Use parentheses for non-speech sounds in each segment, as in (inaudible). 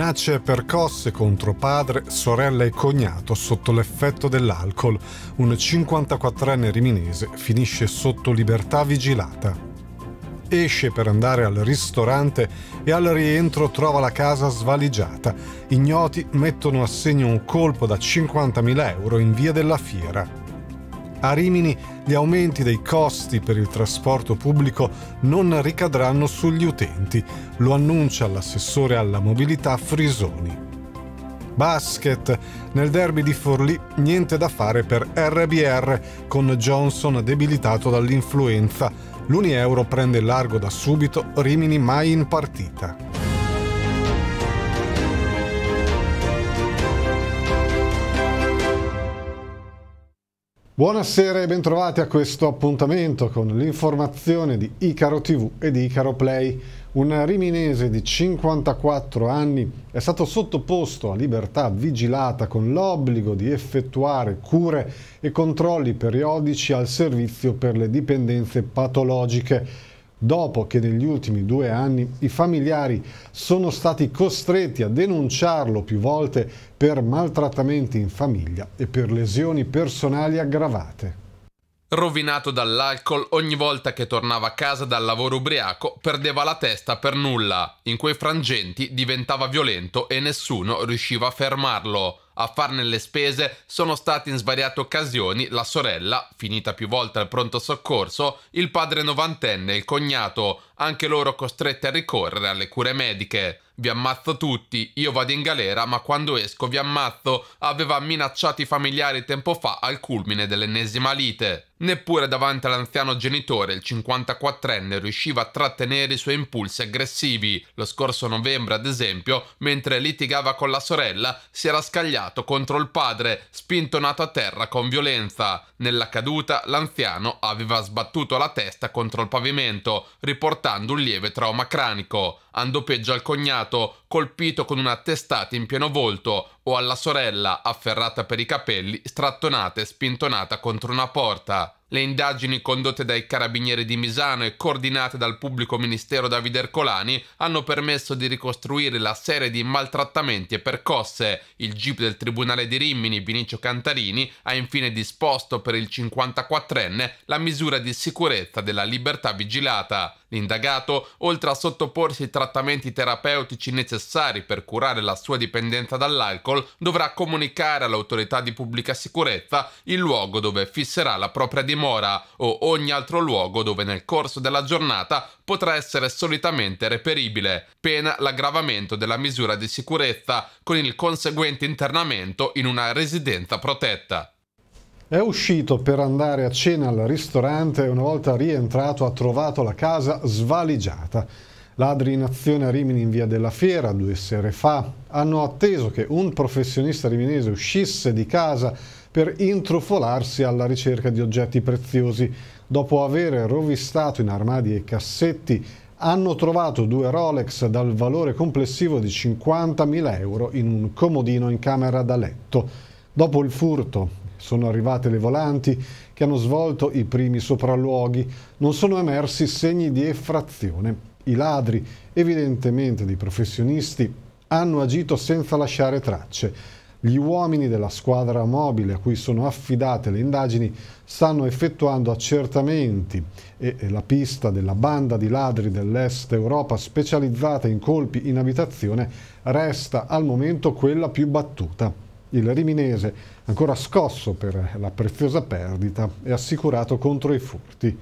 minacce e percosse contro padre, sorella e cognato sotto l'effetto dell'alcol. Un 54enne riminese finisce sotto libertà vigilata. Esce per andare al ristorante e al rientro trova la casa svaligiata. Ignoti mettono a segno un colpo da 50.000 euro in via della fiera. A Rimini gli aumenti dei costi per il trasporto pubblico non ricadranno sugli utenti, lo annuncia l'assessore alla mobilità Frisoni. Basket, nel derby di Forlì niente da fare per RBR con Johnson debilitato dall'influenza. L'Unieuro prende largo da subito, Rimini mai in partita. Buonasera e bentrovati a questo appuntamento con l'informazione di Icaro TV e di Icaro Play. Un riminese di 54 anni è stato sottoposto a libertà vigilata con l'obbligo di effettuare cure e controlli periodici al servizio per le dipendenze patologiche dopo che negli ultimi due anni i familiari sono stati costretti a denunciarlo più volte per maltrattamenti in famiglia e per lesioni personali aggravate. Rovinato dall'alcol, ogni volta che tornava a casa dal lavoro ubriaco perdeva la testa per nulla. In quei frangenti diventava violento e nessuno riusciva a fermarlo. A farne le spese sono stati in svariate occasioni la sorella, finita più volte al pronto soccorso, il padre novantenne e il cognato, anche loro costretti a ricorrere alle cure mediche vi ammazzo tutti, io vado in galera, ma quando esco vi ammazzo, aveva minacciato i familiari tempo fa al culmine dell'ennesima lite. Neppure davanti all'anziano genitore, il 54enne riusciva a trattenere i suoi impulsi aggressivi. Lo scorso novembre, ad esempio, mentre litigava con la sorella, si era scagliato contro il padre, spintonato a terra con violenza. Nella caduta, l'anziano aveva sbattuto la testa contro il pavimento, riportando un lieve trauma cranico andò peggio al cognato colpito con una testata in pieno volto o alla sorella afferrata per i capelli, strattonata e spintonata contro una porta. Le indagini condotte dai carabinieri di Misano e coordinate dal pubblico ministero Davide Ercolani hanno permesso di ricostruire la serie di maltrattamenti e percosse. Il GIP del Tribunale di Rimini, Vinicio Cantarini, ha infine disposto per il 54enne la misura di sicurezza della libertà vigilata. L'indagato, oltre a sottoporsi ai trattamenti terapeutici necessari, necessari per curare la sua dipendenza dall'alcol, dovrà comunicare all'autorità di pubblica sicurezza il luogo dove fisserà la propria dimora o ogni altro luogo dove nel corso della giornata potrà essere solitamente reperibile, pena l'aggravamento della misura di sicurezza con il conseguente internamento in una residenza protetta. È uscito per andare a cena al ristorante e una volta rientrato ha trovato la casa svaligiata. Ladri in azione a Rimini in via della Fiera due sere fa hanno atteso che un professionista riminese uscisse di casa per intrufolarsi alla ricerca di oggetti preziosi. Dopo aver rovistato in armadi e cassetti hanno trovato due Rolex dal valore complessivo di 50.000 euro in un comodino in camera da letto. Dopo il furto sono arrivate le volanti che hanno svolto i primi sopralluoghi. Non sono emersi segni di effrazione. I ladri, evidentemente dei professionisti, hanno agito senza lasciare tracce. Gli uomini della squadra mobile a cui sono affidate le indagini stanno effettuando accertamenti e la pista della banda di ladri dell'Est Europa specializzata in colpi in abitazione resta al momento quella più battuta. Il riminese, ancora scosso per la preziosa perdita, è assicurato contro i furti.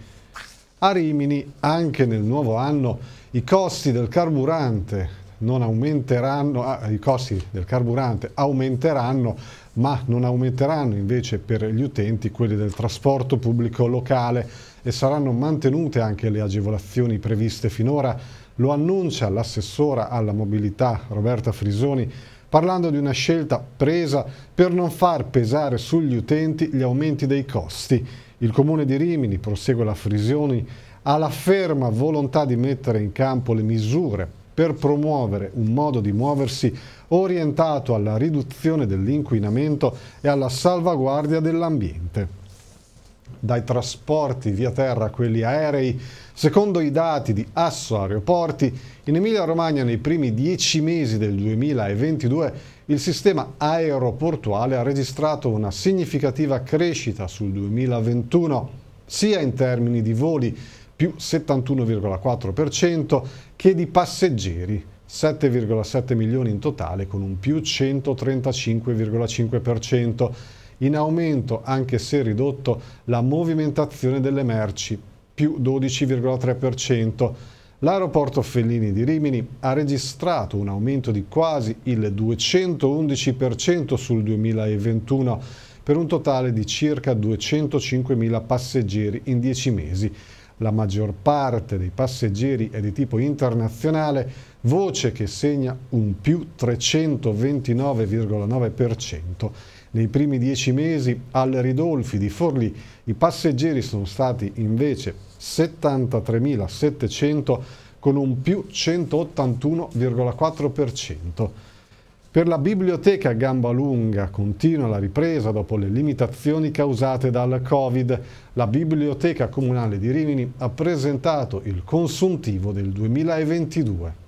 A Rimini anche nel nuovo anno i costi del carburante non aumenteranno, ah, i costi del carburante aumenteranno, ma non aumenteranno invece per gli utenti quelli del trasporto pubblico locale e saranno mantenute anche le agevolazioni previste finora. Lo annuncia l'assessora alla mobilità Roberta Frisoni parlando di una scelta presa per non far pesare sugli utenti gli aumenti dei costi il Comune di Rimini, prosegue la Frisioni, ha la ferma volontà di mettere in campo le misure per promuovere un modo di muoversi orientato alla riduzione dell'inquinamento e alla salvaguardia dell'ambiente dai trasporti via terra a quelli aerei. Secondo i dati di Asso Aeroporti, in Emilia-Romagna nei primi dieci mesi del 2022 il sistema aeroportuale ha registrato una significativa crescita sul 2021, sia in termini di voli più 71,4% che di passeggeri 7,7 milioni in totale con un più 135,5%, in aumento anche se ridotto la movimentazione delle merci più 12,3%. L'aeroporto Fellini di Rimini ha registrato un aumento di quasi il 211% sul 2021 per un totale di circa 205.000 passeggeri in 10 mesi. La maggior parte dei passeggeri è di tipo internazionale, voce che segna un più 329,9% nei primi dieci mesi al Ridolfi di Forlì, i passeggeri sono stati invece 73.700 con un più 181,4%. Per la biblioteca Gamba Lunga continua la ripresa dopo le limitazioni causate dal Covid. La biblioteca comunale di Rimini ha presentato il consuntivo del 2022.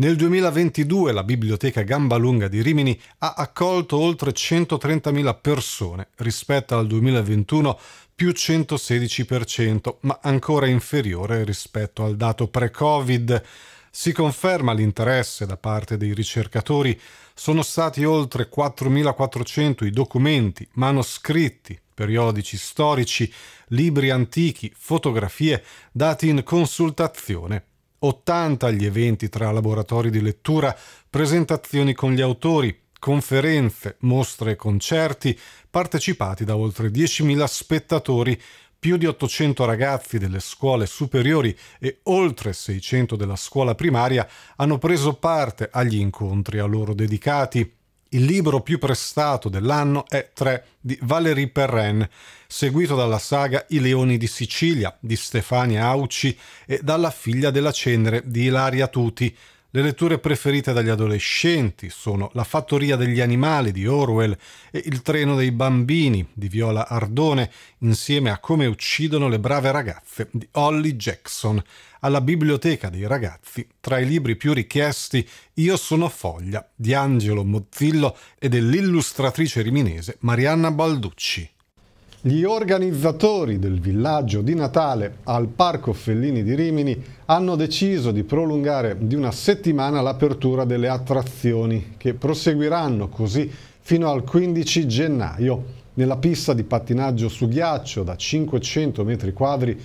Nel 2022 la biblioteca Gambalunga di Rimini ha accolto oltre 130.000 persone, rispetto al 2021 più 116%, ma ancora inferiore rispetto al dato pre-Covid. Si conferma l'interesse da parte dei ricercatori, sono stati oltre 4.400 i documenti, manoscritti, periodici storici, libri antichi, fotografie dati in consultazione 80 gli eventi tra laboratori di lettura, presentazioni con gli autori, conferenze, mostre e concerti partecipati da oltre 10.000 spettatori, più di 800 ragazzi delle scuole superiori e oltre 600 della scuola primaria hanno preso parte agli incontri a loro dedicati. Il libro più prestato dell'anno è Tre di Valérie Perrin, seguito dalla saga I leoni di Sicilia di Stefania Auci e dalla figlia della cenere di Ilaria Tuti, le letture preferite dagli adolescenti sono La fattoria degli animali di Orwell e Il treno dei bambini di Viola Ardone, insieme a Come uccidono le brave ragazze di Holly Jackson. Alla biblioteca dei ragazzi, tra i libri più richiesti, Io sono foglia di Angelo Mozzillo e dell'illustratrice riminese Marianna Balducci. Gli organizzatori del villaggio di Natale al Parco Fellini di Rimini hanno deciso di prolungare di una settimana l'apertura delle attrazioni che proseguiranno così fino al 15 gennaio nella pista di pattinaggio su ghiaccio da 500 metri quadri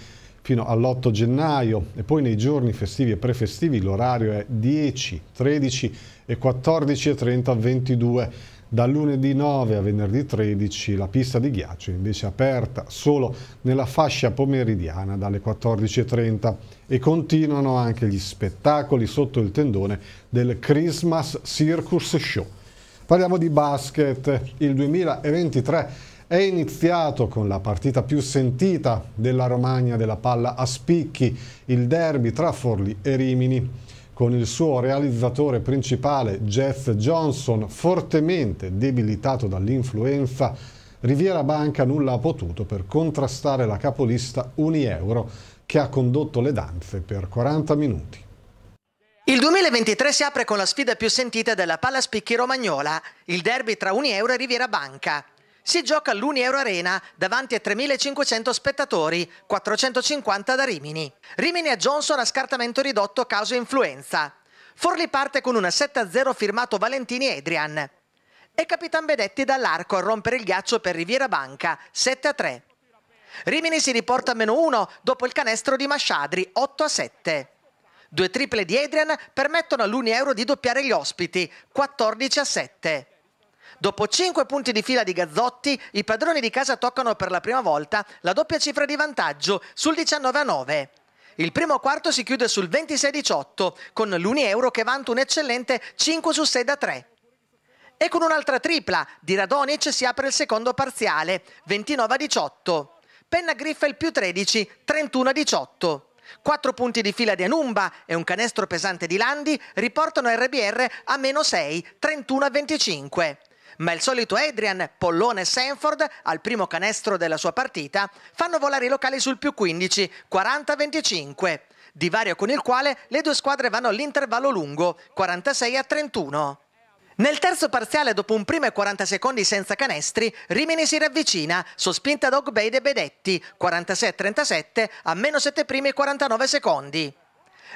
fino all'8 gennaio e poi nei giorni festivi e prefestivi l'orario è 10, 13 e 14.30 a 22 dal lunedì 9 a venerdì 13 la pista di ghiaccio è invece aperta solo nella fascia pomeridiana dalle 14.30 e continuano anche gli spettacoli sotto il tendone del Christmas Circus Show. Parliamo di basket. Il 2023 è iniziato con la partita più sentita della Romagna della palla a spicchi, il derby tra Forlì e Rimini con il suo realizzatore principale Jeff Johnson fortemente debilitato dall'influenza, Riviera Banca nulla ha potuto per contrastare la capolista Unieuro che ha condotto le danze per 40 minuti. Il 2023 si apre con la sfida più sentita della palla spicchi romagnola, il derby tra Unieuro e Riviera Banca. Si gioca all'Uni Euro Arena davanti a 3.500 spettatori, 450 da Rimini. Rimini a Johnson a scartamento ridotto a causa influenza. Forli parte con una 7-0 firmato Valentini Adrian. E Capitan Bedetti dall'arco a rompere il ghiaccio per Riviera Banca, 7-3. Rimini si riporta a meno 1 dopo il canestro di Masciadri, 8-7. Due triple di Adrian permettono all'Uni Euro di doppiare gli ospiti, 14-7. Dopo 5 punti di fila di Gazzotti, i padroni di casa toccano per la prima volta la doppia cifra di vantaggio sul 19 a 9. Il primo quarto si chiude sul 26-18, con l'Uni Euro che vanta un eccellente 5 su 6 da 3. E con un'altra tripla di Radonic si apre il secondo parziale, 29-18. Penna Griffel più 13, 31-18. Quattro punti di fila di Anumba e un canestro pesante di Landi riportano RBR a meno 6, 31-25 ma il solito Adrian, Pollone e Sanford, al primo canestro della sua partita, fanno volare i locali sul più 15, 40-25, divario con il quale le due squadre vanno all'intervallo lungo, 46 a 31. Nel terzo parziale, dopo un primo e 40 secondi senza canestri, Rimini si ravvicina, sospinta da Ogbede Bedetti, 46 a 37, a meno 7 primi e 49 secondi.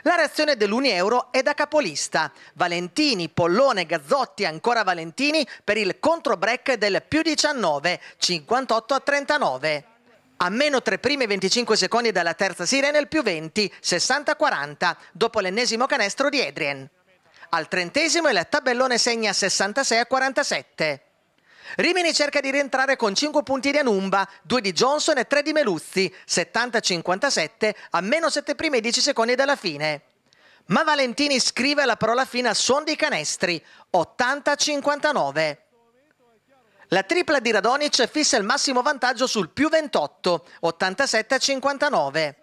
La reazione dell'Unieuro è da capolista. Valentini, Pollone, Gazzotti ancora Valentini per il controbreak del più 19, 58 a 39. A meno 3 prime 25 secondi dalla terza sirena il più 20, 60 a 40, dopo l'ennesimo canestro di Adrien. Al trentesimo il tabellone segna 66 a 47. Rimini cerca di rientrare con 5 punti di Anumba, 2 di Johnson e 3 di Meluzzi, 70-57 a meno 7 primi e 10 secondi dalla fine. Ma Valentini scrive la parola fine a suon di canestri, 80-59. La tripla di Radonic fissa il massimo vantaggio sul più 28, 87-59.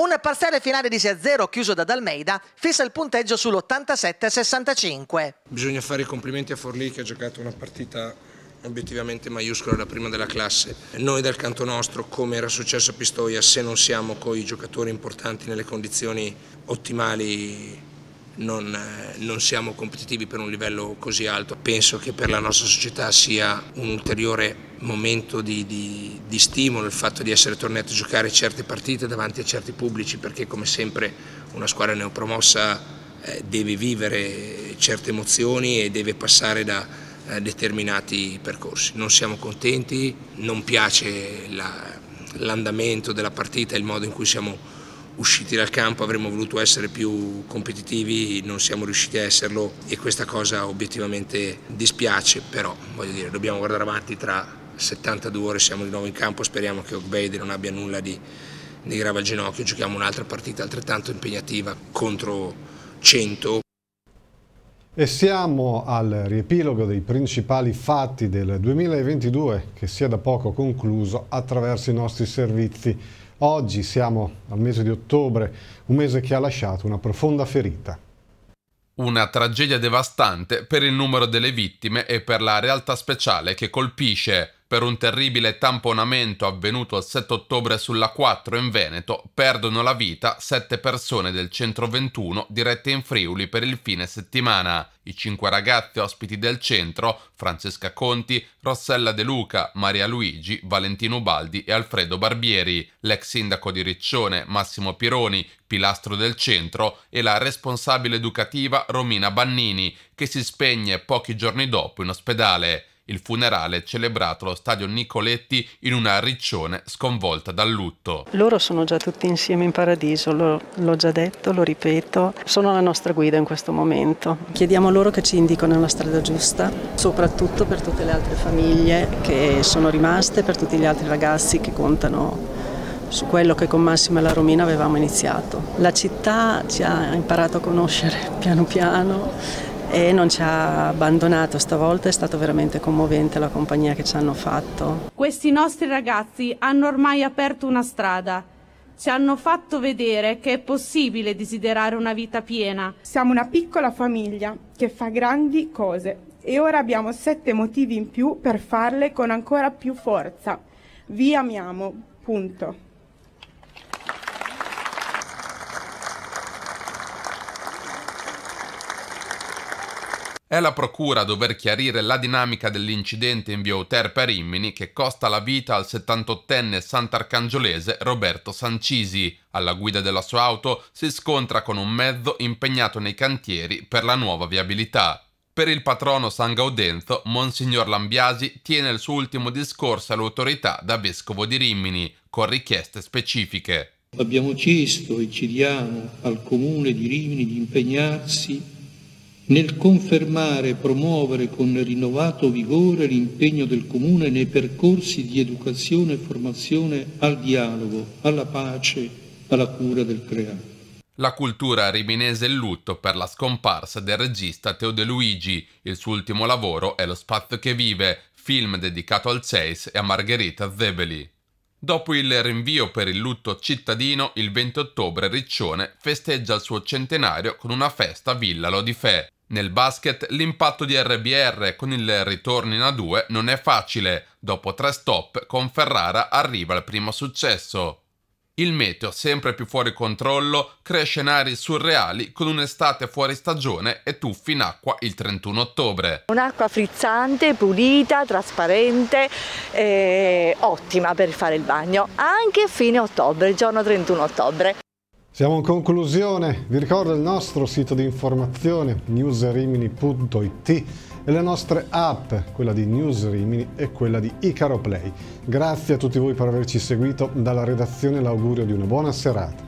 Un parziale finale di 6-0 chiuso da Dalmeida fissa il punteggio sull'87-65. Bisogna fare i complimenti a Forlì che ha giocato una partita obiettivamente maiuscola la prima della classe. Noi dal canto nostro, come era successo a Pistoia, se non siamo coi giocatori importanti nelle condizioni ottimali non, eh, non, siamo competitivi per un livello così alto. Penso che per la nostra società sia un ulteriore momento di, di, di stimolo il fatto di essere tornati a giocare certe partite davanti a certi pubblici perché come sempre una squadra neopromossa eh, deve vivere certe emozioni e deve passare da eh, determinati percorsi. Non siamo contenti, non piace l'andamento della partita, il modo in cui siamo usciti dal campo avremmo voluto essere più competitivi, non siamo riusciti a esserlo e questa cosa obiettivamente dispiace, però voglio dire, dobbiamo guardare avanti tra 72 ore siamo di nuovo in campo, speriamo che Ogbeide non abbia nulla di, di grave al ginocchio, giochiamo un'altra partita altrettanto impegnativa contro 100. E siamo al riepilogo dei principali fatti del 2022 che si è da poco concluso attraverso i nostri servizi Oggi siamo al mese di ottobre, un mese che ha lasciato una profonda ferita. Una tragedia devastante per il numero delle vittime e per la realtà speciale che colpisce per un terribile tamponamento avvenuto il 7 ottobre sulla 4 in Veneto perdono la vita sette persone del centro 21 dirette in Friuli per il fine settimana. I cinque ragazzi ospiti del centro, Francesca Conti, Rossella De Luca, Maria Luigi, Valentino Baldi e Alfredo Barbieri, l'ex sindaco di Riccione Massimo Pironi, pilastro del centro, e la responsabile educativa Romina Bannini, che si spegne pochi giorni dopo in ospedale. Il funerale è celebrato allo stadio Nicoletti in una riccione sconvolta dal lutto. Loro sono già tutti insieme in paradiso, l'ho già detto, lo ripeto, sono la nostra guida in questo momento. Chiediamo loro che ci indicano la strada giusta, soprattutto per tutte le altre famiglie che sono rimaste, per tutti gli altri ragazzi che contano su quello che con Massimo e la Romina avevamo iniziato. La città ci ha imparato a conoscere (laughs) piano piano e non ci ha abbandonato stavolta, è stato veramente commovente la compagnia che ci hanno fatto. Questi nostri ragazzi hanno ormai aperto una strada, ci hanno fatto vedere che è possibile desiderare una vita piena. Siamo una piccola famiglia che fa grandi cose e ora abbiamo sette motivi in più per farle con ancora più forza. Vi amiamo, punto. È la procura a dover chiarire la dinamica dell'incidente in via Euterpe a Rimini che costa la vita al 78enne sant'arcangiolese Roberto Sancisi. Alla guida della sua auto si scontra con un mezzo impegnato nei cantieri per la nuova viabilità. Per il patrono San Gaudenzo, Monsignor Lambiasi tiene il suo ultimo discorso all'autorità da vescovo di Rimini, con richieste specifiche. Abbiamo chiesto e chiediamo al comune di Rimini di impegnarsi nel confermare e promuovere con rinnovato vigore l'impegno del Comune nei percorsi di educazione e formazione al dialogo, alla pace, alla cura del creato. La cultura riminese il lutto per la scomparsa del regista Teo De Luigi. Il suo ultimo lavoro è Lo spazio che vive, film dedicato al CEIS e a Margherita Zebeli. Dopo il rinvio per il lutto cittadino, il 20 ottobre Riccione festeggia il suo centenario con una festa a Villa Lodifè. Nel basket l'impatto di RBR con il ritorno in A2 non è facile, dopo tre stop con Ferrara arriva il primo successo. Il meteo, sempre più fuori controllo, crea scenari surreali con un'estate fuori stagione e tuffi in acqua il 31 ottobre. Un'acqua frizzante, pulita, trasparente, eh, ottima per fare il bagno, anche fine ottobre, giorno 31 ottobre. Siamo in conclusione, vi ricordo il nostro sito di informazione newsrimini.it e le nostre app, quella di Newsrimini e quella di Icaro Play. Grazie a tutti voi per averci seguito, dalla redazione l'augurio di una buona serata.